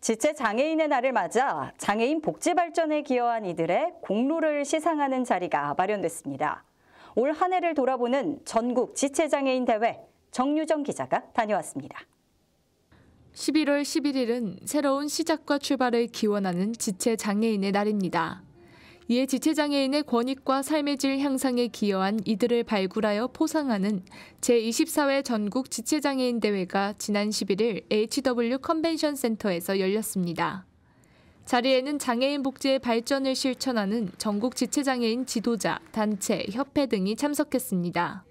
지체장애인의 날을 맞아 장애인 복지 발전에 기여한 이들의 공로를 시상하는 자리가 마련됐습니다. 올 한 해를 돌아보는 전국 지체장애인 대회 정유정 기자가 다녀왔습니다. 11월 11일은 새로운 시작과 출발을 기원하는 지체장애인의 날입니다. 이에 지체장애인의 권익과 삶의 질 향상에 기여한 이들을 발굴하여 포상하는 제24회 전국 지체장애인 대회가 지난 11일 HW 컨벤션 센터에서 열렸습니다. 자리에는 장애인 복지의 발전을 실천하는 전국 지체장애인 지도자, 단체, 협회 등이 참석했습니다.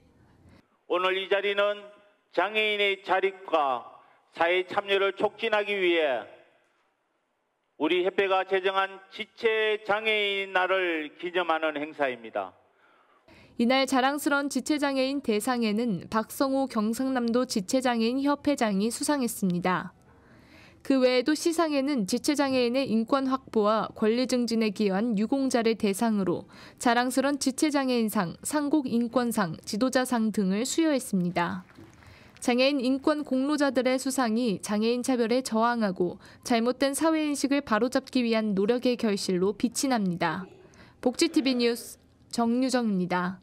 오늘 이 자리는 장애인의 자립과 사회 참여를 촉진하기 위해 우리 협회가 제정한 지체장애인 날을 기념하는 행사입니다. 이날 자랑스런 지체장애인 대상에는 박성호 경상남도 지체장애인 협회장이 수상했습니다. 그 외에도 시상에는 지체장애인의 인권 확보와 권리 증진에 기여한 유공자를 대상으로 자랑스런 지체장애인상, 상곡인권상, 지도자상 등을 수여했습니다. 장애인 인권 공로자들의 수상이 장애인 차별에 저항하고 잘못된 사회인식을 바로잡기 위한 노력의 결실로 빛이 납니다. 복지TV 뉴스 정유정입니다.